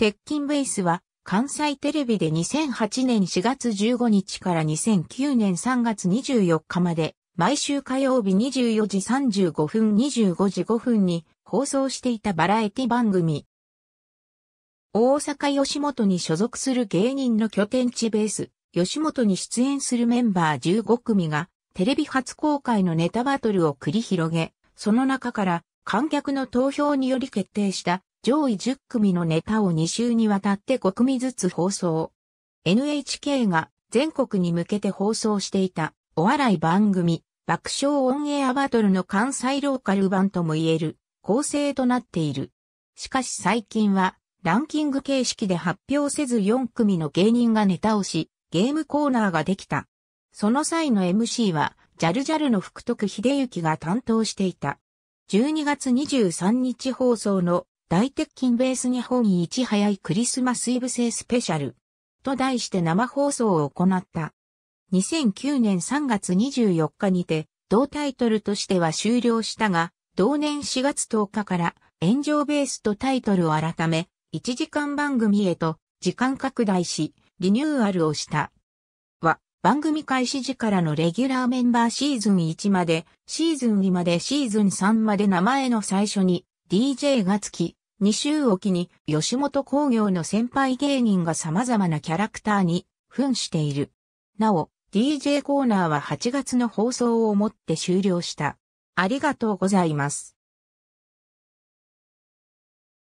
鉄筋ベースは関西テレビで2008年4月15日から2009年3月24日まで毎週火曜日24時35分25時5分に放送していたバラエティ番組。大阪吉本に所属する芸人の拠点地ベース、吉本に出演するメンバー15組がテレビ初公開のネタバトルを繰り広げ、その中から観客の投票により決定した上位10組のネタを2週にわたって5組ずつ放送。NHK が全国に向けて放送していたお笑い番組爆笑オンエアバトルの関西ローカル版とも言える構成となっている。しかし最近はランキング形式で発表せず4組の芸人がネタをし、ゲームコーナーができた。その際の MC は、ジャルジャルの福徳秀行が担当していた。12月23日放送の大鉄筋ベース日本一早いクリスマスイブ製スペシャルと題して生放送を行った。2009年3月24日にて、同タイトルとしては終了したが、同年4月10日から炎上ベースとタイトルを改め、1時間番組へと時間拡大し、リニューアルをした。は、番組開始時からのレギュラーメンバーシーズン1まで、シーズン2までシーズン3まで名前の最初に DJ がつき、2週おきに吉本興業の先輩芸人が様々なキャラクターに扮している。なお、DJ コーナーは8月の放送をもって終了した。ありがとうございます。